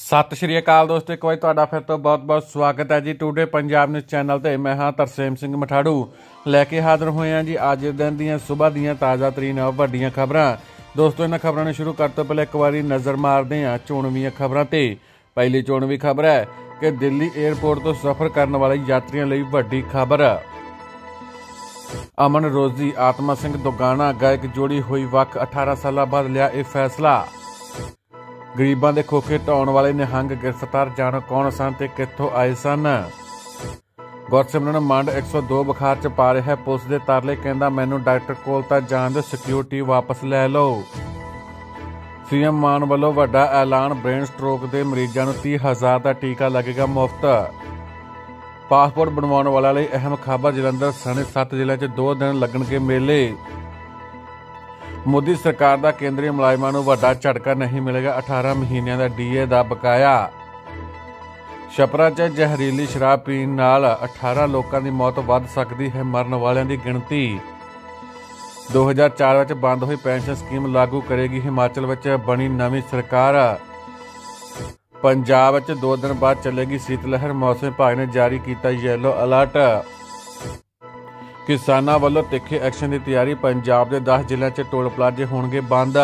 ਸਤਿ ਸ਼੍ਰੀ ਅਕਾਲ ਦੋਸਤੋ ਇੱਕ ਵਾਰ ਤੁਹਾਡਾ ਫਿਰ ਤੋਂ ਬਹੁਤ-ਬਹੁਤ ਸਵਾਗਤ ਹੈ ਜੀ ਟੂਡੇ ਪੰਜਾਬ ਨਿਊਜ਼ ਚੈਨਲ ਤੇ ਮੈਂ ਹਾਂ ਤਰਸੇਮ ਸਿੰਘ ਮਠਾੜੂ ਲੈ ਕੇ ਹਾਜ਼ਰ ਹੋਏ ਹਾਂ ਜੀ ਅੱਜ ਦਿਨ ਦੀਆਂ ਸਵੇਰ ਦੀਆਂ ਤਾਜ਼ਾ ਤਰੀਨ ਵੱਡੀਆਂ ਖਬਰਾਂ ਦੋਸਤੋ ਇਹਨਾਂ ਖਬਰਾਂ ਨੂੰ ਸ਼ੁਰੂ ਕਰਨ ਤੋਂ ਪਹਿਲਾਂ ਇੱਕ ਵਾਰੀ ਨਜ਼ਰ ਮਾਰਦੇ ਹਾਂ ਚੋਣਵੀਆਂ ਖਬਰਾਂ ਤੇ ਪਹਿਲੀ ਚੋਣਵੀ ਖਬਰ ਹੈ ਕਿ ਦਿੱਲੀ 에ਅਰਪੋਰਟ ਤੋਂ ਸਫ਼ਰ ਕਰਨ ਵਾਲੇ ਯਾਤਰੀਆਂ ਲਈ ਵੱਡੀ ਖਬਰ ਅਮਨ ਰੋਜ਼ੀ ਆਤਮਾ ਸਿੰਘ ਦੁਗਾਣਾ ਗਾਇਕ ਜੋੜੀ ਹੋਈ ਵਕ 18 ਸਾਲਾਂ ਬਾਅਦ ਲਿਆ ਇਹ ਫੈਸਲਾ ਗਰੀਬਾਂ ਦੇ ਖੋਖੇ ਟਾਉਣ ਵਾਲੇ ਨਿਹੰਗ ਗ੍ਰਿਫਤਾਰ ਜਾਣ ਕੌਣ ਸਨ ਤੇ ਕਿੱਥੋਂ ਆਏ ਸਨ ਗੁਰਸਿਮਰਨ ਮੰਡ 102 ਬੁਖਾਰ ਚ ਪਾ ਰਿਹਾ ਪੁਲਿਸ ਦੇ ਤਰਲੇ ਕਹਿੰਦਾ ਮੈਨੂੰ ਡਾਕਟਰ ਕੋਲ ਤਾਂ ਜਾਣ ਦੇ ਸਿਕਿਉਰਿਟੀ ਵਾਪਸ ਲੈ ਲਓ ਸੀਐਮ ਮਾਨ ਵੱਲੋਂ ਵੱਡਾ ਐਲਾਨ ਬ੍ਰੇਨ ਸਟ੍ਰੋਕ ਦੇ ਮਰੀਜ਼ਾਂ ਨੂੰ 30000 ਦਾ ਟੀਕਾ ਲੱਗੇਗਾ ਮੁਫਤ ਪਾਸਪੋਰਟ ਬਣਵਾਉਣ ਵਾਲਾ ਲਈ ਅਹਿਮ ਖਬਰ ਜਲੰਧਰ ਸਣੇ 7 ਜ਼ਿਲ੍ਹਿਆਂ 'ਚ 2 ਦਿਨ ਲੱਗਣਗੇ ਮੇਲੇ ਮੋਦੀ ਸਰਕਾਰ ਦਾ ਕੇਂਦਰੀ ਮੁਲਾਜ਼ਮਾਂ ਨੂੰ ਵੱਡਾ ਝਟਕਾ ਨਹੀਂ ਮਿਲੇਗਾ 18 ਮਹੀਨਿਆਂ ਦਾ ਡੀਏ ਦਾ ਬਕਾਇਆ ਛਪਰਾ 'ਚ ਜ਼ਹਿਰੀਲੀ ਸ਼ਰਾਬ ਪੀਣ ਨਾਲ 18 ਲੋਕਾਂ ਦੀ ਮੌਤ ਵੱਧ ਸਕਦੀ ਹੈ ਮਰਨ ਵਾਲਿਆਂ ਦੀ ਗਿਣਤੀ 2004 ਵਿੱਚ ਬੰਦ ਹੋਈ ਪੈਨਸ਼ਨ ਸਕੀਮ ਲਾਗੂ ਕਰੇਗੀ ਹਿਮਾਚਲ ਵਿੱਚ ਬਣੀ ਨਵੀਂ ਸਰਕਾਰ ਪੰਜਾਬ ਵਿੱਚ 2 ਦਿਨ ਬਾਅਦ ਚੱਲੇਗੀ ਸੀਤ ਲਹਿਰ ਮੌਸਮ ਵਿਭਾਗ ਨੇ ਜਾਰੀ ਕੀਤਾ ਯੈਲੋ ਅਲਰਟ ਕਿਸਾਨਾਂ ਵੱਲੋਂ ਤਿੱਖੇ ਐਕਸ਼ਨ ਦੀ ਤਿਆਰੀ ਪੰਜਾਬ ਦੇ 10 ਜ਼ਿਲ੍ਹਿਆਂ 'ਚ ਟੋਲ ਪਲਾਜ਼ੇ ਹੋਣਗੇ ਬੰਦ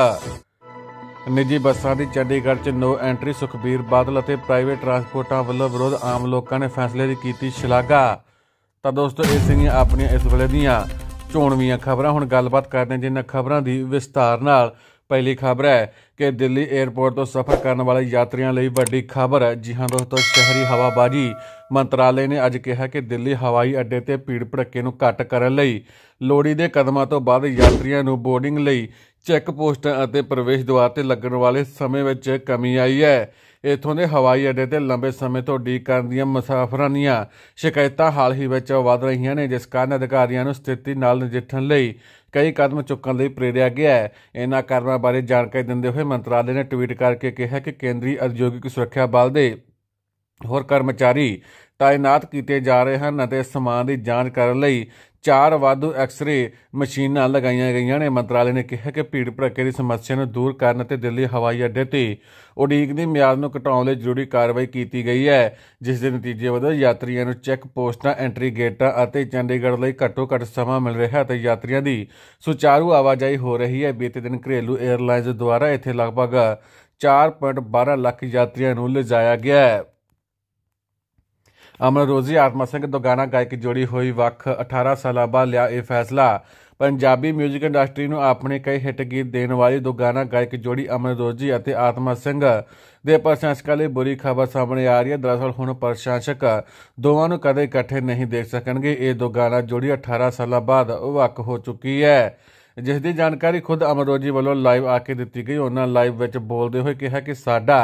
ਨਿੱਜੀ ਬੱਸਾਂ ਦੀ ਚੰਡੀਗੜ੍ਹ 'ਚ ਨੋ ਐਂਟਰੀ ਸੁਖਬੀਰ ਬਾਦਲ ਅਤੇ ਪ੍ਰਾਈਵੇਟ ਟਰਾਂਸਪੋਰਟਾਂ ਵੱਲੋਂ ਵਿਰੋਧ ਆਮ ਲੋਕਾਂ ਨੇ ਫੈਸਲੇ ਦੀ ਕੀਤੀ ਸ਼ਲਾਘਾ ਤਾਂ ਦੋਸਤੋ ਇਹ ਸੀਗੀਆਂ ਆਪਣੀਆਂ ਇਸ ਵੇਲੇ ਦੀਆਂ ਚੋਣਵੀਆਂ ਖਬਰਾਂ ਹੁਣ ਗੱਲਬਾਤ ਕਰਦੇ ਜਿਨ੍ਹਾਂ ਖਬਰਾਂ ਦੀ ਵਿਸਤਾਰ ਨਾਲ ਪਹਿਲੀ ਖਬਰ ਹੈ ਕਿ ਦਿੱਲੀ 에ਅਰਪੋਰਟ ਤੋਂ ਸਫ਼ਰ ਕਰਨ ਵਾਲੇ ਯਾਤਰੀਆਂ ਲਈ ਵੱਡੀ ਖਬਰ ਹੈ ਜੀ ਹਾਂ ਦੋਸਤੋ ਸ਼ਹਿਰੀ ਹਵਾਬਾਜੀ ਮੰਤਰਾਲੇ ਨੇ ਅੱਜ ਕਿਹਾ ਕਿ ਦਿੱਲੀ ਹਵਾਈ ਅੱਡੇ ਤੇ ਭੀੜ ਭੜੱਕੇ ਨੂੰ ਘੱਟ ਕਰਨ ਲਈ ਲੋੜੀ ਦੇ ਕਦਮਾਂ ਤੋਂ ਬਾਅਦ ਯਾਤਰੀਆਂ ਨੂੰ ਬੋਰਡਿੰਗ ਲਈ ਚੈੱਕ ਪੋਸਟਾਂ ਅਤੇ ਪ੍ਰਵੇਸ਼ ਦੁਆਰ ਤੇ ਲੱਗਣ ਵਾਲੇ ਸਮੇਂ ਵਿੱਚ ਕਮੀ ਆਈ ਹੈ ਇਥੋਂ ਦੇ ਹਵਾਈ ਅੱਡੇ ਤੇ ਲੰਬੇ ਸਮੇਂ ਤੋਂ ਡੀਕ ਕਰਨ ਦੀਆਂ ਮੁਸਾਫਰਾਂ ਦੀਆਂ ਸ਼ਿਕਾਇਤਾਂ ਹਾਲ ਹੀ ਵਿੱਚ ਵਧ ਰਹੀਆਂ ਨੇ ਜਿਸ ਕਾਰਨ ਅਧਿਕਾਰੀਆਂ ਨੂੰ ਸਥਿਤੀ ਨਾਲ ਨਜਿੱਠਣ ਲਈ ਕਈ ਕਦਮ ਚੁੱਕਣ ਲਈ ਪ੍ਰੇਰਿਆ ਗਿਆ ਹੈ ਇਹਨਾਂ ਕਾਰਨਾਂ ਬਾਰੇ ਜਾਣਕਾਰੀ ਦਿੰਦੇ ਹੋਏ ਮੰਤਰਾਲੇ ਨੇ ਟਵੀਟ ਕਰਕੇ ਕਿਹਾ ਕਿ ਕੇਂਦਰੀ ਉਦਯੋਗਿਕ ਸੁਰੱਖਿਆ ਬਲ ਦੇ ਹੋਰ ਕਰਮਚਾਰੀ ਤਾਇਨਾਤ ਕੀਤੇ ਜਾ ਰਹੇ ਹਨ ਅਤੇ ਸਮਾਨ ਦੀ ਜਾਂਚ ਕਰਨ ਲਈ ਚਾਰ ਵਾਧੂ ਐਕਸ-ਰੇ ਮਸ਼ੀਨਾਂ ਲਗਾਈਆਂ ਗਈਆਂ ਨੇ ਮੰਤਰਾਲੇ ਨੇ ਕਿਹਾ ਕਿ ਭੀੜ ਭੜੱਕੇ ਦੀ ਸਮੱਸਿਆ ਨੂੰ ਦੂਰ ਕਰਨ ਅਤੇ ਦਿੱਲੀ ਹਵਾਈ ਅੱਡੇ ਤੇ ਉਡੀਕ ਦੀ ਮਿਆਦ ਨੂੰ ਘਟਾਉਣ ਲਈ ਜ਼ਰੂਰੀ ਕਾਰਵਾਈ ਕੀਤੀ ਗਈ ਹੈ ਜਿਸ ਦੇ ਨਤੀਜੇ ਵਜੋਂ ਯਾਤਰੀਆਂ ਨੂੰ ਚੈੱਕ ਪੋਸਟਾਂ ਐਂਟਰੀ ਗੇਟਾਂ ਅਤੇ ਚੰਡੀਗੜ੍ਹ ਲਈ ਘੱਟੋ ਘੱਟ ਸਮਾਂ ਮਿਲ ਰਿਹਾ ਹੈ ਅਤੇ ਯਾਤਰੀਆਂ ਦੀ ਸੁਚਾਰੂ ਆਵਾਜਾਈ ਹੋ ਰਹੀ ਹੈ ਬੀਤੇ ਦਿਨ ਘਰੇਲੂ 에ਅਰਲਾਈਨਜ਼ ਦੁਆਰਾ ਇੱਥੇ ਲਗਭਗ 4.12 ਲੱਖ ਯਾਤਰੀਆਂ ਨੂੰ ਲਿਜਾਇਆ ਗਿਆ ਹੈ ਅਮਰ ਰੋਜ਼ੀ ਆਤਮਾ ਸਿੰਘ ਦੁਗਾਨਾ ਗਾਇਕ ਜੋੜੀ ਹੋਈ ਵਕ 18 ਸਾਲਾਂ ਬਾਅਦ ਲਿਆ ਇਹ ਫੈਸਲਾ ਪੰਜਾਬੀ 뮤직 ਇੰਡਸਟਰੀ ਨੂੰ ਆਪਣੇ ਕਈ ਹਿੱਟ ਗੀਤ ਦੇਣ ਵਾਲੀ ਦੁਗਾਨਾ ਗਾਇਕ ਜੋੜੀ ਅਮਰ ਰੋਜ਼ੀ ਅਤੇ ਆਤਮਾ ਸਿੰਘ ਦੇ ਪ੍ਰਸ਼ੰਸਕਾਂ ਲਈ ਬੁਰੀ ਖਬਰ ਸਾਹਮਣੇ ਆ ਰਹੀ ਹੈ ਦਰਅਸਲ ਹੁਣ ਪ੍ਰਸ਼ੰਸਕ ਦੋਵਾਂ ਨੂੰ ਕਦੇ ਇਕੱਠੇ ਨਹੀਂ ਦੇਖ ਸਕਣਗੇ ਇਹ ਦੁਗਾਨਾ ਜੋੜੀ 18 ਸਾਲਾਂ ਬਾਅਦ ਵਕ ਹੋ ਚੁੱਕੀ ਹੈ ਜਿਸ ਦੀ ਜਾਣਕਾਰੀ ਖੁਦ ਅਮਰੋਜੀ ਵੱਲੋਂ ਲਾਈਵ ਆ ਕੇ ਦਿੱਤੀ ਗਈ ਉਹਨਾਂ ਲਾਈਵ ਵਿੱਚ ਬੋਲਦੇ ਹੋਏ ਕਿਹਾ ਕਿ ਸਾਡਾ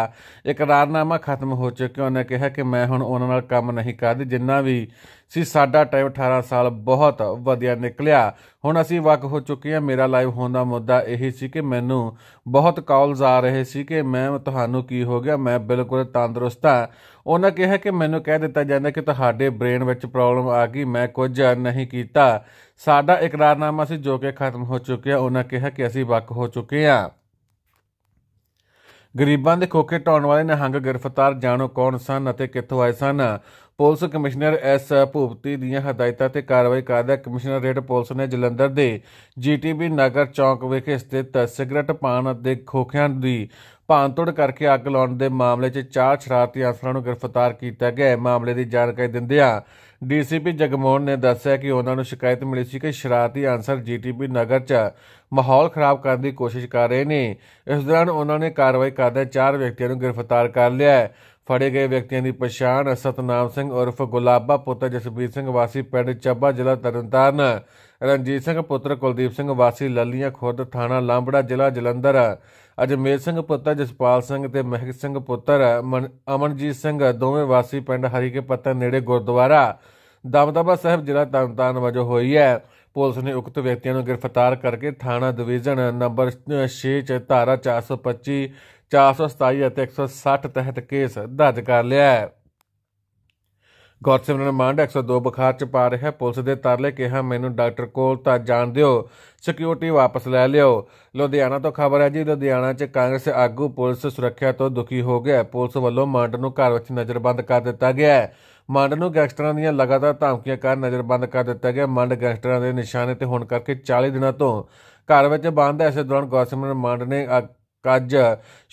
ਇਕਰਾਰਨਾਮਾ ਖਤਮ ਹੋ ਚੁੱਕਿਆ ਉਹਨਾਂ ਕਿਹਾ ਕਿ ਮੈਂ ਹੁਣ ਉਹਨਾਂ ਨਾਲ ਕੰਮ ਨਹੀਂ ਕਰਦੀ ਜਿੰਨਾ ਵੀ ਸੀ ਸਾਡਾ ਟਾਈਮ 18 ਸਾਲ ਬਹੁਤ ਵਧੀਆ ਨਿਕਲਿਆ ਹੁਣ ਅਸੀਂ ਵਕ ਹੋ ਚੁੱਕੇ ਹਾਂ ਮੇਰਾ ਲਾਈਵ ਹੋਣ ਦਾ ਮੁੱਦਾ ਇਹ ਸੀ ਕਿ ਮੈਨੂੰ ਬਹੁਤ ਕਾਲਸ ਆ ਰਹੇ ਸੀ ਕਿ ਮੈਂ ਤੁਹਾਨੂੰ ਕੀ ਹੋ ਗਿਆ ਮੈਂ ਬਿਲਕੁਲ ਤੰਦਰੁਸਤ ਹਾਂ ਉਹਨਾਂ ਕਿਹਾ ਕਿ ਮੈਨੂੰ ਕਹਿ ਦਿੱਤਾ ਜਾਂਦਾ ਕਿ ਤੁਹਾਡੇ ਬ੍ਰੇਨ ਵਿੱਚ ਪ੍ਰੋਬਲਮ ਆ ਗਈ ਮੈਂ ਕੁਝ ਨਹੀਂ ਕੀਤਾ ਸਾਡਾ ਇਕਰਾਰਨਾਮਾ ਸੀ ਜੋ ਕਿ ਖਤਮ ਹੋ ਚੁੱਕਿਆ ਉਹਨਾਂ ਕਿਹਾ ਕਿ ਅਸੀਂ ਵਕ ਹੋ ਚੁੱਕੇ ਹਾਂ ਗਰੀਬਾਂ ਦੇ ਖੋਕੇ ਟਾਉਣ ਵਾਲੇ ਨਿਹੰਗ ਗ੍ਰਿਫਤਾਰ ਜਾਣੋ ਕੌਣ ਸਨ ਅਤੇ ਕਿੱਥੋਂ ਆਏ ਸਨ ਪੁਲਿਸ ਕਮਿਸ਼ਨਰ ਐਸ ਭੂਪਤੀ ਦੀਆਂ ਹਦਾਇਤਾਂ ਤੇ ਕਾਰਵਾਈ ਕਰਦਾ ਕਮਿਸ਼ਨਰ ਰੇਡ ਪੁਲਿਸ ਨੇ ਜਲੰਧਰ ਦੇ ਜੀਟੀਬੀ ਨਗਰ ਚੌਂਕ ਵਿਖੇ ਸਥਿਤ ਸਿਗਰਟ ਪਾਨ ਅਤੇ ਖੋਖਿਆਂ ਦੀ ਭਾਂਤੋੜ ਕਰਕੇ ਅੱਗ ਲਾਉਣ ਦੇ ਮਾਮਲੇ 'ਚ ਚਾਰ ਸ਼ਰਾਰਤੀ ਅਫਸਰਾਂ ਨੂੰ ਗ੍ਰਿਫਤਾਰ ਕੀਤਾ ਗਿਆ ਹੈ ਮਾਮਲੇ ਦੀ ਜਾਣਕਾਰੀ ਦਿੰਦਿਆਂ ਡੀਸੀਪੀ ਜਗਮੋਹਨ ਨੇ ਦੱਸਿਆ ਕਿ ਉਹਨਾਂ ਨੂੰ ਸ਼ਿਕਾਇਤ ਮਿਲੀ ਸੀ ਕਿ ਸ਼ਰਾਰਤੀ ਅਨਸਰ ਜੀਟੀਪੀ ਨਗਰ 'ਚ ਮਾਹੌਲ ਖਰਾਬ ਕਰਨ ਦੀ ਕੋਸ਼ਿਸ਼ ਕਰ ਰਹੇ ਨੇ ਇਸ ਦੌਰਾਨ ਉਹਨਾਂ ਨੇ ਕਾਰਵਾਈ ਕਰਦੇ ਚਾਰ ਵਿਅਕਤੀਆਂ ਨੂੰ ਗ੍ਰਿਫਤਾਰ ਕਰ ਲਿਆ ਹੈ ਫੜੇ ਗਏ ਵਿਅਕਤੀਆਂ ਦੀ ਪਛਾਣ ਸਤਨਾਮ ਸਿੰਘ ਉਰਫ ਗੁਲਾਬਾ ਪੁੱਤਰ ਜਸਬੀਰ ਸਿੰਘ ਵਾਸੀ ਪਿੰਡ ਚੱਬਾ ਜ਼ਿਲ੍ਹਾ ਤਰਨਤਾਰਨ ਰਣਜੀਤ ਸਿੰਘ ਪੁੱਤਰ ਕੁਲਦੀਪ ਸਿੰਘ ਵਾਸੀ ਲੱਲੀਆਂ ਖੁਰਦ ਥਾਣਾ ਲਾਂਬੜਾ ਜ਼ਿਲ੍ਹਾ ਜਲੰਧਰ ਅਜਮੇਰ ਸਿੰਘ ਪੁੱਤਰ ਜਸਪਾਲ ਸਿੰਘ ਤੇ ਮਹਿਕ ਸਿੰਘ ਪੁੱਤਰ ਅਮਨਜੀਤ ਸਿੰਘ ਦੋਵੇਂ ਵਾਸੀ ਪਿੰਡ ਹਰੀਕੇ ਪੱਤਨ ਨੇੜੇ ਗੁਰਦੁਆਰਾ ਦਮਦਮਾ ਸਾਹਿਬ ਜ਼ਿਲ੍ਹਾ ਤਰਨਤਾਰਨ ਵਜੋਂ ਹੋਈ ਹੈ ਪੁਲਿਸ ਨੇ ਉਕਤ ਵਿਅਕਤੀਆਂ ਨੂੰ ਗ੍ਰਿਫਤਾਰ ਕਰਕੇ ਥਾਣਾ ਡਿਵੀਜ਼ਨ ਨੰਬਰ 6 ਚ ਧਾਰਾ 425 427 ਅਤੇ 160 ਤਹਿਤ ਕੇਸ ਦਰਜ ਕਰ ਲਿਆ ਹੈ ਗੌਰਸਿਮਰਨ ਮੰਡ 102 ਬੁਖਾਰ ਚ ਪਾ ਰਿਹਾ ਪੁਲਿਸ ਦੇ ਤਰਲੇ ਕਿਹਾ ਮੈਨੂੰ ਡਾਕਟਰ ਕੋਲ ਤਾਂ ਜਾਣ ਦਿਓ ਸਿਕਿਉਰਿਟੀ ਵਾਪਸ ਲੈ ਲਿਓ ਲੁਧਿਆਣਾ ਤੋਂ ਖਬਰ ਹੈ ਜੀ ਲੁਧਿਆਣਾ ਚ ਕਾਂਗਰਸ ਆਗੂ ਪੁਲਿਸ ਸੁਰੱਖਿਆ ਤੋਂ ਦੁਖੀ ਹੋ ਗਿਆ ਪੁਲਿਸ ਵੱਲੋਂ ਮੰਡ ਨੂੰ ਘਰ ਵਿੱਚ ਨਜ਼ਰਬੰਦ ਕਰ ਦਿੱਤਾ ਗਿਆ ਮੰਡ ਨੂੰ ਗੈਂਗਸਟਰਾਂ ਦੀਆਂ ਲਗਾਤਾਰ ਧਮਕੀਆਂ ਕਾਰਨ ਨਜ਼ਰਬੰਦ ਕਰ ਦਿੱਤਾ ਗਿਆ ਮੰਡ ਗੈਂਗਸਟਰਾਂ ਦੇ ਨਿਸ਼ਾਨੇ ਤੇ ਹੁਣ ਕਰਕੇ 40 ਦਿਨਾਂ ਤੋਂ ਘਰ ਵਿੱਚ ਬੰਦ ਐਸੇ ਦੌਰਾਨ ਗੌਰਸਿਮਰਨ ਮੰਡ ਨੇ ਕੱਜ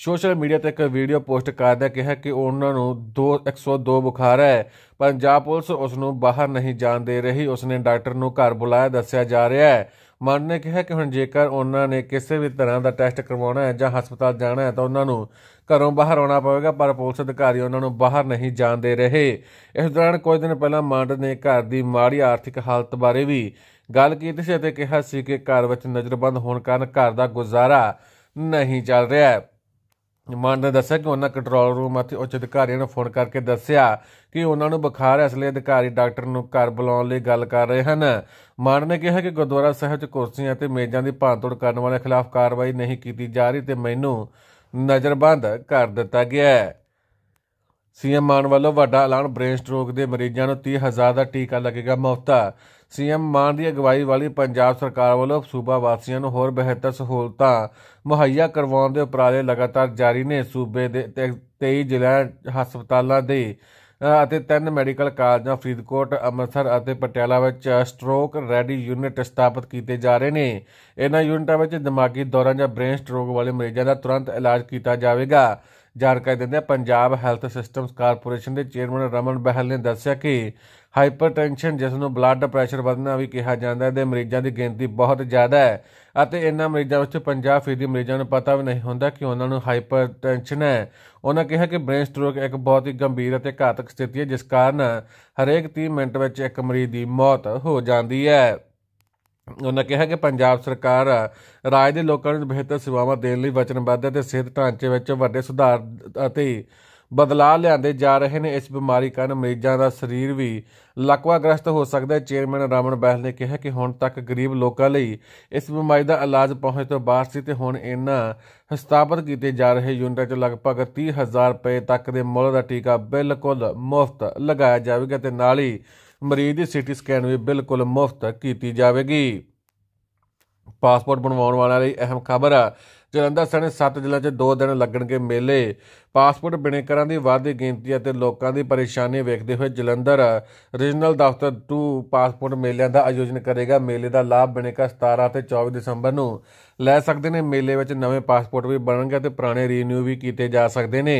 ਸੋਸ਼ਲ ਮੀਡੀਆ ਤੇ ਇੱਕ ਵੀਡੀਓ ਪੋਸਟ ਕਰਦਿਆਂ ਕਿਹਾ ਕਿ ਉਹਨਾਂ ਨੂੰ 2 102 ਬੁਖਾਰ ਹੈ ਪੰਜਾਬ ਪੁਲਿਸ ਉਸ ਨੂੰ ਬਾਹਰ ਨਹੀਂ ਜਾਣ ਦੇ ਰਹੀ ਉਸ ਨੇ ਡਾਕਟਰ ਨੂੰ ਘਰ ਬੁਲਾਇਆ ਦੱਸਿਆ ਜਾ ਰਿਹਾ ਹੈ ਮਨ ਨੇ ਕਿਹਾ ਕਿ ਹੁਣ ਜੇਕਰ ਉਹਨਾਂ ਨੇ ਕਿਸੇ ਵੀ ਤਰ੍ਹਾਂ ਦਾ ਟੈਸਟ ਕਰਵਾਉਣਾ ਹੈ ਜਾਂ ਹਸਪਤਾਲ ਜਾਣਾ ਹੈ ਤਾਂ ਉਹਨਾਂ ਨੂੰ ਘਰੋਂ ਬਾਹਰ ਆਉਣਾ ਪਵੇਗਾ ਪਰ ਪੁਲਿਸ ਅਧਿਕਾਰੀ ਉਹਨਾਂ ਨੂੰ ਬਾਹਰ ਨਹੀਂ ਜਾਣ ਦੇ ਰਹੇ ਇਸ ਦੌਰਾਨ ਕੁਝ ਦਿਨ ਪਹਿਲਾਂ ਮਾਂਡ ਨੇ ਘਰ ਦੀ ਮਾੜੀ ਆਰਥਿਕ ਹਾਲਤ ਬਾਰੇ ਵੀ ਗੱਲ ਕੀਤੀ ਸੀ ਅਤੇ ਕਿਹਾ ਸੀ ਕਿ ਘਰ ਵਿੱਚ ਨਜ਼ਰਬੰਦ ਹੋਣ ਕਾਰਨ ਘਰ ਦਾ ਗੁਜ਼ਾਰਾ ਨਹੀਂ ਚੱਲ ਰਿਹਾ ਹੈ ਮਾਨ ਨੇ ਦੱਸਿਆ ਕਿ ਉਹਨਾਂ ਕੰਟਰੋਲ ਰੂਮ ਅਤੇ ਉੱਚ ਅਧਿਕਾਰੀਆਂ ਨੂੰ ਫੋਨ ਕਰਕੇ ਦੱਸਿਆ ਕਿ ਉਹਨਾਂ ਨੂੰ ਬੁਖਾਰ ਹੈ ਇਸ ਲਈ ਅਧਿਕਾਰੀ ਡਾਕਟਰ ਨੂੰ ਘਰ ਬੁਲਾਉਣ ਲਈ ਗੱਲ ਕਰ ਰਹੇ ਹਨ ਮਾਨ ਨੇ ਕਿਹਾ ਕਿ ਗੁਰਦੁਆਰਾ ਸਾਹਿਬ 'ਚ ਕੁਰਸੀਆਂ ਤੇ ਮੇਜ਼ਾਂ ਦੀ ਭਾਂਤੋੜ ਕਰਨ ਵਾਲਿਆਂ ਖਿਲਾਫ ਕਾਰਵਾਈ ਨਹੀਂ ਕੀਤੀ ਜਾ ਰਹੀ ਤੇ ਮੈਨੂੰ ਨਜ਼ਰਬੰਦ ਕਰ ਦਿੱਤਾ ਗਿਆ ਹੈ ਸੀਐਮ ਮਾਨ ਵੱਲੋਂ ਵੱਡਾ ਐਲਾਨ ਬ੍ਰੇਨ ਸਟ੍ਰੋਕ ਦੇ ਮਰੀਜ਼ਾਂ ਨੂੰ 30000 ਦਾ ਟੀਕਾ ਲੱਗੇਗਾ ਮੁਫਤ ਸੀਐਮ ਮਾਨ ਦੀ ਅਗਵਾਈ ਵਾਲੀ ਪੰਜਾਬ ਸਰਕਾਰ ਵੱਲੋਂ ਸੂਬਾ ਵਾਸੀਆਂ ਨੂੰ ਹੋਰ ਬਿਹਤਰ ਸਹੂਲਤਾਂ ਮੁਹੱਈਆ ਕਰਵਾਉਣ ਦੇ ਉਪਰਾਲੇ ਲਗਾਤਾਰ ਜਾਰੀ ਨੇ ਸੂਬੇ ਦੇ 23 ਜ਼ਿਲ੍ਹਾ ਹਸਪਤਾਲਾਂ ਦੇ ਅਤੇ ਤਿੰਨ ਮੈਡੀਕਲ ਕਾਲਜਾਂ ਫਰੀਦਕੋਟ, ਅੰਮ੍ਰਿਤਸਰ ਅਤੇ ਪਟਿਆਲਾ ਵਿੱਚ ਸਟ੍ਰੋਕ ਰੈਡੀ ਯੂਨਿਟ ਸਥਾਪਿਤ ਕੀਤੇ ਜਾ ਰਹੇ ਨੇ ਇਹਨਾਂ ਯੂਨਿਟਾਂ ਵਿੱਚ ਦਿਮਾਗੀ ਦੌਰਾ ਜਾਂ ਬ੍ਰੇਨ ਸਟ੍ਰੋਕ ਵਾਲੇ ਮਰੀਜ਼ਾਂ ਦਾ ਤੁਰੰਤ ਇਲਾਜ ਕੀਤਾ ਜਾਵੇਗਾ ਜਾਣਕਾਰੀ ਆ ਪੰਜਾਬ ਹੈਲਥ ਸਿਸਟਮਸ ਕਾਰਪੋਰੇਸ਼ਨ ਦੇ ਚੇਅਰਮੈਨ ਰਮਨ ਬਹਿਲ ਨੇ ਦੱਸਿਆ ਕਿ ਹਾਈਪਰਟੈਂਸ਼ਨ ਜਿਸ ਨੂੰ ਬਲੱਡ ਪ੍ਰੈਸ਼ਰ ਵਧਣਾ ਵੀ ਕਿਹਾ ਜਾਂਦਾ ਹੈ ਦੇ ਮਰੀਜ਼ਾਂ ਦੀ ਗਿਣਤੀ ਬਹੁਤ ਜ਼ਿਆਦਾ ਹੈ ਅਤੇ ਇਹਨਾਂ ਮਰੀਜ਼ਾਂ ਵਿੱਚ 50% ਮਰੀਜ਼ਾਂ ਨੂੰ ਪਤਾ ਵੀ ਨਹੀਂ ਹੁੰਦਾ ਕਿ ਉਹਨਾਂ ਨੂੰ ਹਾਈਪਰਟੈਂਸ਼ਨ ਹੈ ਉਹਨਾਂ ਕਿਹਾ ਕਿ ਬ੍ਰੇਨ ਸਟ੍ਰੋਕ ਇੱਕ ਬਹੁਤ ਹੀ ਗੰਭੀਰ ਅਤੇ ਘਾਤਕ ਸਥਿਤੀ ਹੈ ਜਿਸ ਕਾਰਨ ਹਰੇਕ 30 ਮਿੰਟ ਵਿੱਚ ਇੱਕ ਮਰੀਜ਼ ਦੀ ਮੌਤ ਹੋ ਜਾਂਦੀ ਹੈ ਉਹਨਾਂ ਕਿਹਾ ਕਿ ਪੰਜਾਬ ਸਰਕਾਰ ਰਾਜ ਦੇ ਲੋਕਾਂ ਨੂੰ ਬਿਹਤਰ ਸੇਵਾਵਾਂ ਦੇਣ ਲਈ ਵਚਨਬੱਧ ਹੈ ਤੇ ਸਿਹਤ ਢਾਂਚੇ ਵਿੱਚ ਵੱਡੇ ਸੁਧਾਰ ਅਤੇ ਬਦਲਾਅ ਲਿਆਂਦੇ ਜਾ ਰਹੇ ਨੇ ਇਸ ਬਿਮਾਰੀ ਕਾਰਨ ਮਰੀਜ਼ਾਂ ਦਾ ਸਰੀਰ ਵੀ ਲਕਵਾਗ੍ਰਸਤ ਹੋ ਸਕਦਾ ਹੈ ਚੇਅਰਮੈਨ ਰਾਮਨ ਬਹਿਲ ਨੇ ਕਿਹਾ ਕਿ ਹੁਣ ਤੱਕ ਗਰੀਬ ਲੋਕਾਂ ਲਈ ਇਸ ਬਿਮਾਰੀ ਦਾ ਇਲਾਜ ਪਹੁੰਚ ਤੋਂ ਬਾਹਰ ਸੀ ਤੇ ਹੁਣ ਇਹਨਾਂ ਹਸਤਾਪਤ ਕੀਤੇ ਜਾ ਰਹੇ ਯੂਨਿਟਾਂ 'ਚ ਲਗਭਗ 30000 ਰੁਪਏ ਤੱਕ ਦੇ ਮੁੱਲ ਦਾ ਟੀਕਾ ਬਿਲਕੁਲ ਮੁਫਤ ਲਗਾਇਆ ਜਾਵੇਗਾ ਤੇ ਨਾਲ ਹੀ ਮਰੀਜ਼ ਦੀ ਸੀਟੀ ਸਕੈਨ ਵੀ ਬਿਲਕੁਲ ਮੁਫਤ ਕੀਤੀ ਜਾਵੇਗੀ ਪਾਸਪੋਰਟ ਬਣਵਾਉਣ ਵਾਲਿਆਂ ਲਈ ਅਹਿਮ ਖਬਰ ਜਲੰਧਰ ਸਣੇ 7 ਜ਼ਿਲ੍ਹਿਆਂ 'ਚ 2 ਦਿਨ ਲੱਗਣਗੇ ਮੇਲੇ ਪਾਸਪੋਰਟ ਬਿਨੇਕਰਾਂ ਦੀ ਵਾਧੇ ਗਿਣਤੀ ਅਤੇ ਲੋਕਾਂ ਦੀ ਪਰੇਸ਼ਾਨੀ ਵੇਖਦੇ ਹੋਏ ਜਲੰਧਰ ਰੀਜਨਲ ਦਫ਼ਤਰ 2 ਪਾਸਪੋਰਟ ਮੇਲਿਆਂ ਦਾ ਆਯੋਜਨ ਕਰੇਗਾ ਮੇਲੇ ਦਾ ਲਾਭ ਬਿਨੇਕਰ 17 ਤੇ 24 ਦਸੰਬਰ ਨੂੰ ਲੈ ਸਕਦੇ ਨੇ ਮੇਲੇ ਵਿੱਚ ਨਵੇਂ ਪਾਸਪੋਰਟ ਵੀ ਬਣਨਗੇ ਤੇ ਪੁਰਾਣੇ ਰੀਨਿਊ ਵੀ ਕੀਤੇ ਜਾ ਸਕਦੇ ਨੇ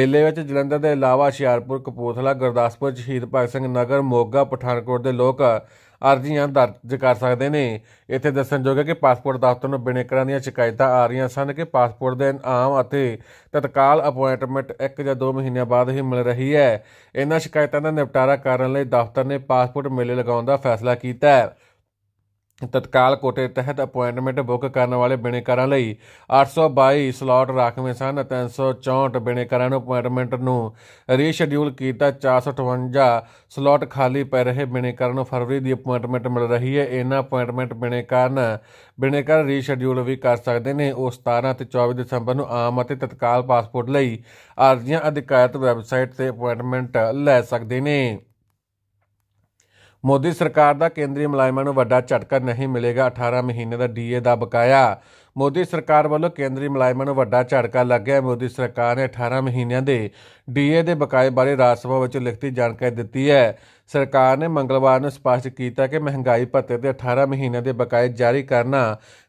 ਮੇਲੇ ਵਿੱਚ ਜਲੰਧਰ ਦੇ ਇਲਾਵਾ ਹੁਸ਼ਿਆਰਪੁਰ ਕਪੂਰਥਲਾ ਗੁਰਦਾਸਪੁਰ ਸ਼ਹੀਦ ਭਗਤ ਸਿੰਘ ਨਗਰ ਮੋਗਾ ਪਠਾਨਕੋਟ ਦੇ ਲੋਕ ਅਰਜ਼ੀਆਂ ਦਰਜ ਕਰ ਸਕਦੇ ਨੇ ਇੱਥੇ ਦੱਸਣਯੋਗ ਹੈ ਕਿ ਪਾਸਪੋਰਟ ਦਫ਼ਤਰ ਨੂੰ ਬਿਨੇਕਰਾਂ ਦੀਆਂ ਸ਼ਿਕਾਇਤਾਂ ਆ ਰਹੀਆਂ ਸਨ ਕਿ ਪਾਸਪੋਰਟ ਦੇ ਆਮ ਅਤੇ ਤਤਕਾਲ ਅਪਾਇੰਟਮੈਂਟ 1 ਜਾਂ 2 ਮਹੀਨਿਆਂ ਬਾਅਦ ਹੀ ਮਿਲ ਰਹੀ ਹੈ ਇਹਨਾਂ ਸ਼ਿਕਾਇਤਾਂ ਦਾ ਨਿਪਟਾਰਾ ਕਰਨ ਲਈ ਦਫ਼ਤਰ ਨੇ ਪਾਸਪੋਰਟ ਮੇਲੇ ਲਗਾਉਣ ਦਾ ਫੈਸਲਾ ਕੀਤਾ ਹੈ ਤਤਕਾਲ ਕੋਟੇ ਤਹਿਤ ਅਪਾਇੰਟਮੈਂਟ ਬੁੱਕ ਕਰਨ ਵਾਲੇ ਬਿਨੇਕਾਰਾਂ ਲਈ 822 ਸਲਾਟ ਰਾਖਵੇਂ ਸਨ 364 ਬਿਨੇਕਾਰਾਂ ਨੂੰ ਅਪਾਇੰਟਮੈਂਟ ਨੂੰ ਰੀਸ਼ਡਿਊਲ ਕੀਤਾ 458 ਸਲਾਟ ਖਾਲੀ ਪੈ ਰਹੇ ਬਿਨੇਕਾਰਾਂ ਨੂੰ ਫਰਵਰੀ ਦੀ ਅਪਾਇੰਟਮੈਂਟ ਮਿਲ ਰਹੀ ਹੈ ਇਹਨਾਂ ਅਪਾਇੰਟਮੈਂਟ ਬਿਨੇਕਾਰਾਂ ਬਿਨੇਕਾਰ ਰੀਸ਼ਡਿਊਲ ਵੀ ਕਰ ਸਕਦੇ ਨੇ ਉਹ 17 ਤੇ 24 ਦਸੰਬਰ ਨੂੰ ਆਮ ਅਤੇ ਤਤਕਾਲ ਪਾਸਪੋਰਟ ਲਈ ਅਰਜ਼ੀਆਂ ਅਧਿਕਾਰਤ ਵੈਬਸਾਈਟ ਤੇ ਅਪਾਇੰਟਮੈਂਟ ਲੈ ਸਕਦੇ ਨੇ ਮੋਦੀ ਸਰਕਾਰ ਦਾ ਕੇਂਦਰੀ ਮੁਲਾਜ਼ਮਾਂ ਨੂੰ ਵੱਡਾ ਝਟਕਾ ਨਹੀਂ ਮਿਲੇਗਾ 18 ਮਹੀਨੇ ਦਾ ਡੀਏ ਦਾ ਬਕਾਇਆ ਮੋਦੀ ਸਰਕਾਰ ਵੱਲੋਂ ਕੇਂਦਰੀ ਮਲਾਇਮਨ ਨੂੰ ਵੱਡਾ ਝਟਕਾ ਲੱਗਿਆ ਮੋਦੀ ਸਰਕਾਰ ਨੇ 18 ਮਹੀਨਿਆਂ ਦੇ ਡੀਏ ਦੇ ਬਕਾਏ ਬਾਰੇ ਰਾਜ ਸਭਾ ਵਿੱਚ ਲਿਖਤੀ ਜਾਣਕਾਰੀ ਦਿੱਤੀ ਹੈ ਸਰਕਾਰ ਨੇ ਮੰਗਲਵਾਰ ਨੂੰ ਸਪਸ਼ਟ ਕੀਤਾ ਕਿ ਮਹਿੰਗਾਈ ਭੱਤੇ ਦੇ 18 ਮਹੀਨਿਆਂ ਦੇ ਬਕਾਏ ਜਾਰੀ ਕਰਨਾ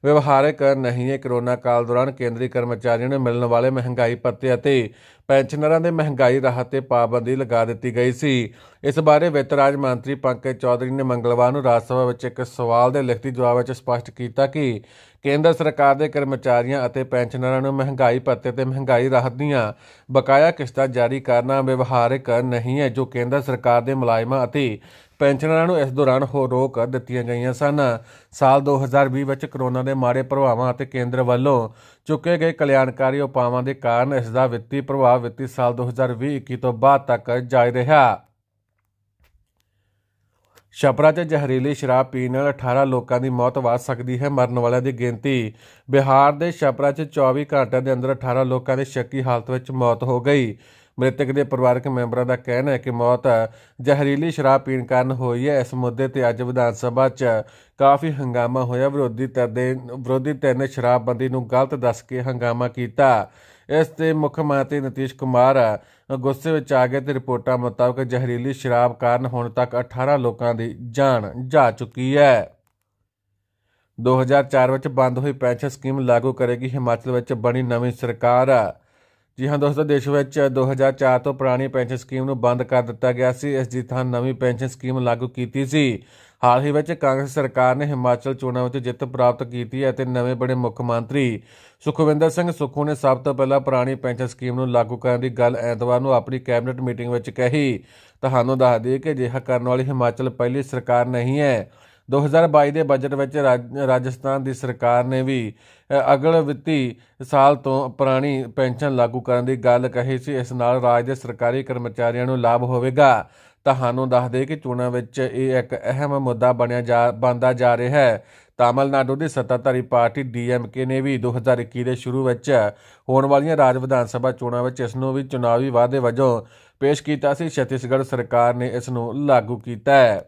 ਵਿਵਹਾਰਕ ਨਹੀਂ ਹੈ ਕਰੋਨਾ ਕਾਲ ਦੌਰਾਨ ਕੇਂਦਰੀ ਕਰਮਚਾਰੀਆਂ ਨੂੰ ਮਿਲਣ ਵਾਲੇ ਮਹਿੰਗਾਈ ਭੱਤੇ ਅਤੇ ਪੈਨਸ਼ਨਰਾਂ ਦੇ ਮਹਿੰਗਾਈ ਰਾਹਤ ਤੇ ਪਾਬੰਦੀ ਲਗਾ ਦਿੱਤੀ ਗਈ ਸੀ ਇਸ ਬਾਰੇ ਵਿੱਤ ਰਾਜ ਮੰਤਰੀ ਪੰਕਜ ਚੌਧਰੀ ਨੇ ਮੰਗਲਵਾਰ ਨੂੰ ਰਾਜ ਸਭਾ ਵਿੱਚ ਇੱਕ ਸਵਾਲ ਦੇ ਲਿਖਤੀ ਜਵਾਬ ਵਿੱਚ ਸਪਸ਼ਟ ਕੀਤਾ ਕਿ ਕੇਂਦਰ ਸਰਕਾਰ ਦੇ ਕਰਮਚਾਰੀਆਂ ਅਤੇ ਪੈਨਸ਼ਨਰਾਂ ਨੂੰ ਮਹਿੰਗਾਈ ਭੱਤੇ ਤੇ ਮਹਿੰਗਾਈ ਰਾਹਤ ਦੀਆਂ ਬਕਾਇਆ ਕਿਸ਼ਤਾਂ ਜਾਰੀ ਕਰਨਾ ਵਿਵਹਾਰਿਕ ਨਹੀਂ ਹੈ ਜੋ ਕੇਂਦਰ ਸਰਕਾਰ ਦੇ ਮੁਲਾਜ਼ਮਾਂ ਅਤੇ ਪੈਨਸ਼ਨਰਾਂ ਨੂੰ ਇਸ ਦੌਰਾਨ ਹੋਰ ਰੋਕ ਦਿੱਤੀਆਂ ਗਈਆਂ ਸਨ ਸਾਲ 2020 ਵਿੱਚ ਕਰੋਨਾ ਦੇ ਮਾਰੇ ਪ੍ਰਭਾਵਾਂ ਅਤੇ ਕੇਂਦਰ ਵੱਲੋਂ ਚੁੱਕੇ ਗਏ ਕਲਿਆਣਕਾਰੀ ਉਪਾਵਾਂ ਦੇ ਕਾਰਨ ਇਸ ਦਾ ਵਿੱਤੀ ਪ੍ਰਭਾਵ ਵਿੱਤੀ ਸਾਲ 2020-21 ਤੋਂ ਬਾਅਦ ਤੱਕ ਜਾਰੀ ਰਿਹਾ ਛਪਰਾ 'ਚ ਜ਼ਹਿਰੀਲੀ ਸ਼ਰਾਬ ਪੀਣ ਨਾਲ 18 ਲੋਕਾਂ ਦੀ ਮੌਤ ਵਾਜ ਸਕਦੀ ਹੈ ਮਰਨ ਵਾਲਿਆਂ ਦੀ ਗਿਣਤੀ ਬਿਹਾਰ ਦੇ ਛਪਰਾ 'ਚ 24 ਘੰਟਿਆਂ ਦੇ ਅੰਦਰ 18 ਲੋਕਾਂ ਦੀ ਸ਼ੱਕੀ ਹਾਲਤ ਵਿੱਚ ਮੌਤ ਹੋ ਗਈ ਮ੍ਰਿਤਕ ਦੇ ਪਰਿਵਾਰਕ ਮੈਂਬਰਾਂ ਦਾ ਕਹਿਣਾ ਹੈ ਕਿ ਮੌਤ ਜ਼ਹਿਰੀਲੀ ਸ਼ਰਾਬ ਪੀਣ ਕਾਰਨ ਹੋਈ ਹੈ ਇਸ ਮੁੱਦੇ ਤੇ ਅੱਜ ਵਿਧਾਨ ਸਭਾ 'ਚ ਕਾਫੀ ਹੰਗਾਮਾ ਹੋਇਆ ਵਿਰੋਧੀ ਧਿਰ ਦੇ ਵਿਰੋਧੀ ਧਿਰ ਨੇ ਸ਼ਰਾਬਬੰਦੀ ਨੂੰ ਗਲਤ ਦੱਸ ਕੇ ਹੰਗਾਮਾ ਕੀਤਾ ਇਸ ਤੇ ਮੁੱਖ ਮੰਤਰੀ ਨਤੀਸ਼ ਕੁਮਾਰ ਗੁੱਸੇ ਵਿੱਚ ਆ ਗਏ ਤੇ ਰਿਪੋਰਟਾਂ ਮੁਤਾਬਕ ਜ਼ਹਿਰੀਲੀ ਸ਼ਰਾਬ ਕਾਰਨ ਹੁਣ ਤੱਕ 18 ਲੋਕਾਂ ਦੀ ਜਾਨ ਜਾ ਚੁੱਕੀ ਹੈ 2004 ਵਿੱਚ ਬੰਦ ਹੋਈ ਪੈਨਸ਼ਨ ਸਕੀਮ ਲਾਗੂ ਕਰੇਗੀ ਹਿਮਾਚਲ ਵਿੱਚ ਬਣੀ ਨਵੀਂ ਸਰਕਾਰ ਜੀ ਹਾਂ ਦੋਸਤੋ ਦੇਸ਼ ਵਿੱਚ 2004 ਤੋਂ ਪੁਰਾਣੀ ਪੈਨਸ਼ਨ ਸਕੀਮ ਨੂੰ ਬੰਦ ਕਰ ਦਿੱਤਾ ਗਿਆ ਸੀ ਇਸ ਦੀ ਥਾਂ ਨਵੀਂ ਪੈਨਸ਼ਨ ਸਕੀਮ ਲਾਗੂ ਕੀਤੀ ਸੀ ਹਾਲ ਹੀ ਵਿੱਚ ਕਾਂਗਰਸ ਸਰਕਾਰ ਨੇ ਹਿਮਾਚਲ ਚੋਣਾਂ ਵਿੱਚ ਜਿੱਤ ਪ੍ਰਾਪਤ ਕੀਤੀ ਹੈ ਅਤੇ ਨਵੇਂ ਬਣੇ ਮੁੱਖ ਮੰਤਰੀ ਸੁਖਵਿੰਦਰ ਸਿੰਘ ਸੁੱਖੂ ਨੇ ਸਭ ਤੋਂ ਪਹਿਲਾਂ ਪੁਰਾਣੀ ਪੈਨਸ਼ਨ ਸਕੀਮ ਨੂੰ ਲਾਗੂ ਕਰਨ ਦੀ ਗੱਲ ਐਤਵਾਰ ਨੂੰ ਆਪਣੀ ਕੈਬਨਿਟ ਮੀਟਿੰਗ ਵਿੱਚ ਕਹੀ ਤੁਹਾਨੂੰ ਦੱਸ ਦਈਏ ਕਿ ਅਜਿਹਾ ਕਰਨ ਵਾਲੀ ਹਿਮਾਚਲ ਪਹਿਲੀ ਸਰਕਾਰ ਨਹੀਂ ਹੈ 2022 ਦੇ ਬਜਟ ਵਿੱਚ ਰਾਜਸਥਾਨ ਦੀ ਸਰਕਾਰ ਨੇ ਵੀ ਅਗਲ ਵਿੱਤੀ ਸਾਲ ਤੋਂ ਪੁਰਾਣੀ ਪੈਨਸ਼ਨ ਲਾਗੂ ਕਰਨ ਦੀ ਗੱਲ ਕਹੀ ਸੀ ਇਸ ਨਾਲ ਰਾਜ ਦੇ ਸਰਕਾਰੀ ਕਰਮਚਾਰੀਆਂ ਨੂੰ ਲਾਭ ਹੋਵੇਗਾ ਤੁਹਾਨੂੰ ਦੱਸ ਦੇ ਕਿ ਚੋਣਾਂ ਵਿੱਚ ਇਹ ਇੱਕ ਅਹਿਮ ਮੁੱਦਾ ਬਣਿਆ ਜਾ ਬੰਦਾ ਜਾ ਰਿਹਾ ਹੈ ਤਾਮਿਲਨਾਡੂ ਦੀ ਸੱਤਾਧਾਰੀ ਪਾਰਟੀ ਡੀਐਮਕੇ ਨੇ ਵੀ 2021 ਦੇ ਸ਼ੁਰੂ ਵਿੱਚ ਹੋਣ ਵਾਲੀਆਂ ਰਾਜ ਵਿਧਾਨ ਸਭਾ ਚੋਣਾਂ ਵਿੱਚ ਇਸ ਨੂੰ ਵੀ ਚੋਣਾਵੀ ਵਾਅਦੇ ਵਜੋਂ ਪੇਸ਼ ਕੀਤਾ ਸੀ ਛੱਤੀਸਗੜ੍ਹ ਸਰਕਾਰ ਨੇ ਇਸ ਨੂੰ ਲਾਗੂ ਕੀਤਾ ਹੈ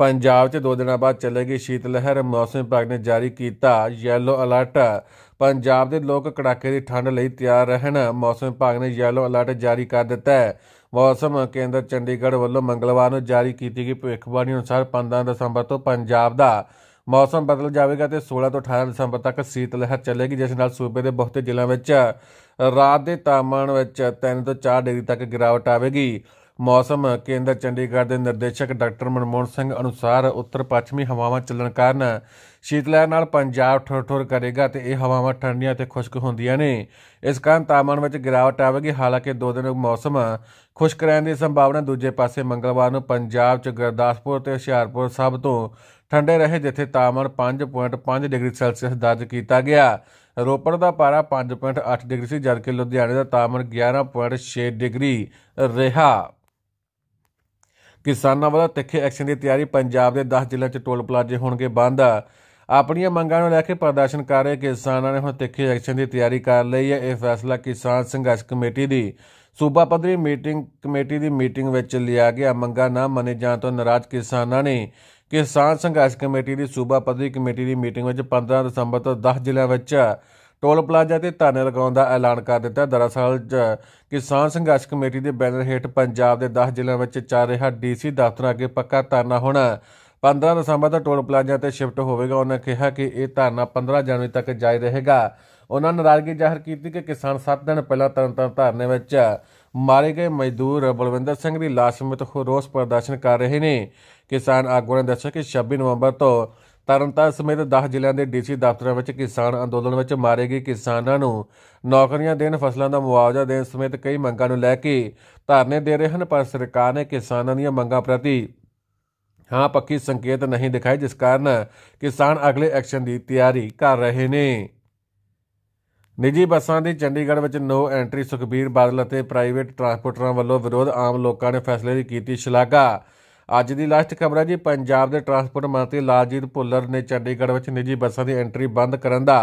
ਪੰਜਾਬ 'ਚ ਦੋ ਦਿਨਾਂ ਬਾਅਦ ਚੱਲੇਗੀ ਸ਼ੀਤ ਲਹਿਰ ਮੌਸਮ ਵਿਭਾਗ ਨੇ ਜਾਰੀ ਕੀਤਾ ਯੈਲੋ ਅਲਰਟ ਪੰਜਾਬ ਦੇ ਲੋਕ ਕੜਾਕੇ ਦੀ ਠੰਡ ਲਈ ਤਿਆਰ ਰਹਿਣ ਮੌਸਮ ਵਿਭਾਗ ਨੇ ਯੈਲੋ ਅਲਰਟ ਜਾਰੀ ਕਰ ਦਿੱਤਾ ਹੈ ਮੌਸਮ ਕੇਂਦਰ ਚੰਡੀਗੜ੍ਹ ਵੱਲੋਂ ਮੰਗਲਵਾਰ ਨੂੰ ਜਾਰੀ ਕੀਤੀ ਗਈ ਭਵਿੱਖਬਾਣੀ ਅਨੁਸਾਰ 15 ਦਸੰਬਰ ਤੋਂ ਪੰਜਾਬ ਦਾ ਮੌਸਮ ਬਦਲ ਜਾਵੇਗਾ ਤੇ 16 ਤੋਂ 18 ਦਸੰਬਰ ਤੱਕ ਸੀਤ ਲਹਿਰ ਚੱਲੇਗੀ ਜਿਸ ਨਾਲ ਸੂਬੇ ਦੇ ਬਹੁਤੇ ਜ਼ਿਲ੍ਹਿਆਂ ਵਿੱਚ ਰਾਤ ਦੇ ਤਾਪਮਾਨ ਵਿੱਚ 3 ਤੋਂ 4 ਡਿਗਰੀ ਤੱਕ ਗਿਰਾਵਟ ਆਵੇਗੀ ਮੌਸਮ ਕੇਂਦਰ ਚੰਡੀਗੜ੍ਹ ਦੇ ਨਿਰਦੇਸ਼ਕ ਡਾਕਟਰ ਮਨਮੋਹਨ ਸਿੰਘ ਅਨੁਸਾਰ ਉੱਤਰ ਪੱਛਮੀ ਹਵਾਵਾਂ ਚੱਲਣ ਕਾਰਨ ਸ਼ੀਤ ਲਹਿਰ ਨਾਲ ਪੰਜਾਬ ਠੁਰ ਕਰੇਗਾ ਤੇ ਇਹ ਹਵਾਵਾਂ ਠੰਡੀਆਂ ਤੇ ਖੁਸ਼ਕ ਹੁੰਦੀਆਂ ਨੇ ਇਸ ਕਾਰਨ ਤਾਪਮਾਨ ਵਿੱਚ ਗਿਰਾਵਟ ਆਵੇਗੀ ਹਾਲਾਂਕਿ ਦੋ ਦਿਨ ਮੌਸਮ ਖੁਸ਼ਕ ਰਹਿਣ ਦੀ ਸੰਭਾਵਨਾ ਦੂਜੇ ਪਾਸੇ ਮੰਗਲਵਾਰ ਨੂੰ ਪੰਜਾਬ 'ਚ ਗਰਦਾਸਪੁਰ ਤੇ ਹੁਸ਼ਿਆਰਪੁਰ ਸਭ ਤੋਂ ਠੰਡੇ ਰਹੇ ਜਿੱਥੇ ਤਾਪਮਾਨ 5.5 ਡਿਗਰੀ ਸੈਲਸੀਅਸ ਦਰਜ ਕੀਤਾ ਗਿਆ ਰੋਪੜ ਦਾ ਪਾਰਾ 5.8 ਡਿਗਰੀ ਸੀ ਜਦਕਿ ਲੁਧਿਆਣੇ ਦਾ ਤਾਪਮਾਨ 11.6 ਡਿਗਰੀ ਰਿਹਾ ਕਿਸਾਨਾਂ ਵੱਲੋਂ ਤਿੱਖੇ ਐਕਸ਼ਨ ਦੀ ਤਿਆਰੀ ਪੰਜਾਬ ਦੇ 10 ਜ਼ਿਲ੍ਹਿਆਂ 'ਚ ਟੋਲ ਪਲਾਜ਼ੇ ਹੋਣਗੇ ਬੰਦ ਆਪਣੀਆਂ ਮੰਗਾਂ ਨੂੰ ਲੈ ਕੇ ਪ੍ਰਦਰਸ਼ਨ ਕਰ ਰਹੇ ਕਿਸਾਨਾਂ ਨੇ ਹੁਣ ਤਿੱਖੇ ਐਕਸ਼ਨ ਦੀ ਤਿਆਰੀ ਕਰ ਲਈ ਹੈ ਇਹ ਫੈਸਲਾ ਕਿਸਾਨ ਸੰਘਰਸ਼ ਕਮੇਟੀ ਦੀ ਸੂਬਾ ਪੱਧਰੀ ਮੀਟਿੰਗ ਕਮੇਟੀ ਦੀ ਮੀਟਿੰਗ ਵਿੱਚ ਲਿਆ ਗਿਆ ਮੰਗਾਂ ਨਾ ਮੰਨੇ ਜਾਣ ਤੋਂ ਨਾਰਾਜ਼ ਕਿਸਾਨਾਂ ਨੇ ਕਿਸਾਨ ਸੰਘਰਸ਼ ਕਮੇਟੀ ਦੀ ਸੂਬਾ ਪੱਧਰੀ ਕਮੇਟੀ ਦੀ ਮੀਟਿੰਗ ਵਿੱਚ 15 ਦਸੰਬਰ ਤੋਂ 10 ਜ਼ਿਲ੍ਹਿਆਂ ਵਿੱਚ ਟੋਲ ਪਲਾਜ਼ਾ ਤੇ ਧਰਨੇ ਲਗਾਉਣ ਦਾ ਐਲਾਨ ਕਰ ਦਿੱਤਾ ਦਰਅਸਲ ਕਿਸਾਨ ਸੰਘਰਸ਼ ਕਮੇਟੀ ਦੇ ਬੈਨਰ ਹੇਠ ਪੰਜਾਬ ਦੇ 10 ਜ਼ਿਲ੍ਹਿਆਂ ਵਿੱਚ ਚੱਲ ਰਿਹਾ ਡੀਸੀ ਦਫ਼ਤਰਾਂ ਅੱਗੇ ਪੱਕਾ ਧਰਨਾ ਹੋਣਾ 15 ਦਸੰਬਰ ਤੋਂ ਟੋਲ ਪਲਾਜ਼ਾ ਤੇ ਸ਼ਿਫਟ ਹੋਵੇਗਾ ਉਹਨਾਂ ਕਿਹਾ ਕਿ ਇਹ ਧਰਨਾ 15 ਜਨਵਰੀ ਤੱਕ ਜਾਰੀ ਰਹੇਗਾ ਉਹਨਾਂ ਨੇ ਨਾਰਾਜ਼ਗੀ ਜ਼ਾਹਰ ਕੀਤੀ ਕਿ ਕਿਸਾਨ 7 ਦਿਨ ਪਹਿਲਾਂ ਤਰਨਤਾਰਨ ਧਰਨੇ ਵਿੱਚ ਮਾਰੇ ਗਏ ਮਜ਼ਦੂਰ ਬਲਵਿੰਦਰ ਸਿੰਘ ਦੀ ਲਾਸ਼ ਸਮੇਤ ਰੋਸ ਪ੍ਰਦਰਸ਼ਨ ਕਰ ਰਹੇ ਨੇ ਕਿਸਾਨ ਆਗੂਆਂ ਨੇ ਦੱਸਿਆ ਕਿ 26 ਨਵੰਬਰ ਤੋਂ ਤਰਨਤਾਰਨ ਸਮੇਤ 10 ਜ਼ਿਲ੍ਹਿਆਂ ਦੇ ਡੀਸੀ ਦਫ਼ਤਰਾਂ ਵਿੱਚ ਕਿਸਾਨ ਅੰਦੋਲਨ ਵਿੱਚ ਮਾਰੇ ਗਏ ਕਿਸਾਨਾਂ ਨੂੰ ਨੌਕਰੀਆਂ ਦੇਣ ਫਸਲਾਂ ਦਾ ਮੁਆਵਜ਼ਾ ਦੇਣ ਸਮੇਤ ਕਈ ਮੰਗਾਂ ਨੂੰ ਲੈ ਕੇ ਧਰਨੇ ਦੇ ਰਹੇ ਹਨ ਪਰ ਸਰਕਾਰ ਨੇ ਕਿਸਾਨਾਂ ਦੀਆਂ ਮੰਗਾਂ ਪ੍ਰਤੀ ਹਾਂ ਪੱਕੀ ਸੰਕੇਤ ਨਹੀਂ ਦਿਖਾਏ ਜਿਸ ਕਾਰਨ ਕਿਸਾਨ ਅਗਲੇ ਐਕਸ਼ਨ ਦੀ ਤਿਆਰੀ ਕਰ ਰਹੇ ਨੇ ਨਿੱਜੀ ਬੱਸਾਂ ਦੀ ਚੰਡੀਗੜ੍ਹ ਵਿੱਚ ਨੋ ਐਂਟਰੀ ਸੁਖਬੀਰ ਬਾਦਲ ਅਤੇ ਪ੍ਰਾਈਵੇਟ ਟਰਾਂਸਪੋਰਟਰਾਂ ਵੱਲੋਂ ਵਿਰੋਧ ਆਮ ਲੋਕਾਂ ਨੇ ਫੈਸਲੇ ਦੀ ਕੀਤੀ ਸ਼ਲਾਘਾ ਅੱਜ ਦੀ ਲਾਸਟ ਖਬਰ ਹੈ ਜੀ ਪੰਜਾਬ ਦੇ ਟਰਾਂਸਪੋਰਟ ਮੰਤਰੀ ਲਾਲਜੀਤ ਭੁੱਲਰ ਨੇ ਚੰਡੀਗੜ੍ਹ ਵਿੱਚ ਨਿੱਜੀ ਬੱਸਾਂ ਦੀ ਐਂਟਰੀ ਬੰਦ ਕਰਨ ਦਾ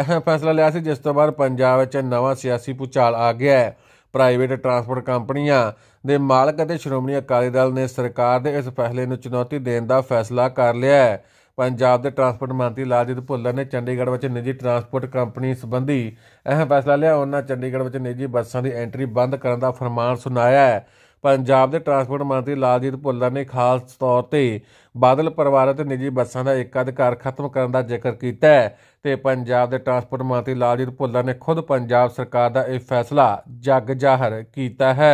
ਅਹਿਮ ਫੈਸਲਾ ਲਿਆ ਸੀ ਜਿਸ ਤੋਂ ਬਾਅਦ ਪੰਜਾਬ ਵਿੱਚ ਨਵਾਂ ਸਿਆਸੀ ਪੁਚਾਲ ਆ ਗਿਆ ਹੈ ਪ੍ਰਾਈਵੇਟ ਟਰਾਂਸਪੋਰਟ ਕੰਪਨੀਆਂ ਦੇ ਮਾਲਕ ਅਤੇ ਸ਼੍ਰੋਮਣੀ ਅਕਾਲੀ ਦਲ ਨੇ ਸਰਕਾਰ ਦੇ ਇਸ ਫੈਸਲੇ ਨੂੰ ਚੁਣੌਤੀ ਦੇਣ ਦਾ ਫੈਸਲਾ ਕਰ ਲਿਆ ਹੈ ਪੰਜਾਬ ਦੇ ਟਰਾਂਸਪੋਰਟ ਮੰਤਰੀ ਲਾਲਜੀਤ ਭੁੱਲਰ ਨੇ ਚੰਡੀਗੜ੍ਹ ਵਿੱਚ ਨਿੱਜੀ ਟਰਾਂਸਪੋਰਟ ਕੰਪਨੀ ਸੰਬੰਧੀ ਅਹਿਮ ਫੈਸਲਾ ਲਿਆ ਉਹਨਾਂ ਚੰਡੀਗੜ੍ਹ ਵਿੱਚ ਨਿੱਜੀ ਬੱਸਾਂ ਦੀ ਐਂਟਰੀ ਬੰਦ ਕਰਨ ਦਾ ਫਰਮਾਨ ਸੁਣਾਇਆ ਹੈ ਪੰਜਾਬ ਦੇ ਟਰਾਂਸਪੋਰਟ ਮੰਤਰੀ ਲਾਲਜੀਤ ਭੁੱਲਰ ਨੇ ਖਾਸ ਤੌਰ ਤੇ ਬਾਦਲ ਪਰਿਵਾਰ ਅਤੇ ਨਿੱਜੀ ਬੱਸਾਂ ਦਾ ਇੱਕ ਅਧਿਕਾਰ ਖਤਮ ਕਰਨ ਦਾ ਜ਼ਿਕਰ ਕੀਤਾ ਹੈ ਤੇ ਪੰਜਾਬ ਦੇ ਟਰਾਂਸਪੋਰਟ ਮੰਤਰੀ ਲਾਲਜੀਤ ਭੁੱਲਰ ਨੇ ਖੁਦ ਪੰਜਾਬ ਸਰਕਾਰ ਦਾ ਇਹ ਫੈਸਲਾ ਜੱਗ ਜਾਹਰ ਕੀਤਾ ਹੈ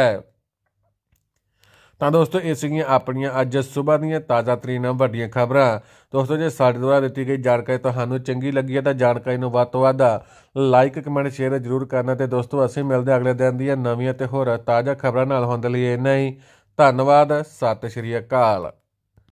ਤਾਂ ਦੋਸਤੋ ਇਹ ਸੀਗੀਆਂ ਆਪਣੀਆਂ ਅੱਜ ਸਵੇਰ ਦੀਆਂ ਤਾਜ਼ਾ ਤਰੀਨ ਵੱਡੀਆਂ ਖਬਰਾਂ ਦੋਸਤੋ ਜੇ ਸਾਡੇ ਦੁਆਰਾ ਦਿੱਤੀ ਗਈ ਜਾਣਕਾਰੀ ਤੁਹਾਨੂੰ ਚੰਗੀ ਲੱਗੀ ਹੈ ਤਾਂ ਜਾਣਕਾਰੀ ਨੂੰ ਵੱਧ ਤੋਂ ਵੱਧ ਲਾਈਕ ਕਮੈਂਟ ਸ਼ੇਅਰ ਜ਼ਰੂਰ ਕਰਨਾ ਤੇ ਦੋਸਤੋ ਅਸੀਂ ਮਿਲਦੇ ਅਗਲੇ ਦਿਨ ਦੀਆਂ ਨਵੀਆਂ ਤੇ ਹੋਰ ਤਾਜ਼ਾ ਖਬਰਾਂ ਨਾਲ ਹੁੰਦੇ ਲਈ ਇੰਨਾ ਹੀ ਧੰਨਵਾਦ ਸਤਿ ਸ਼੍ਰੀ ਅਕਾਲ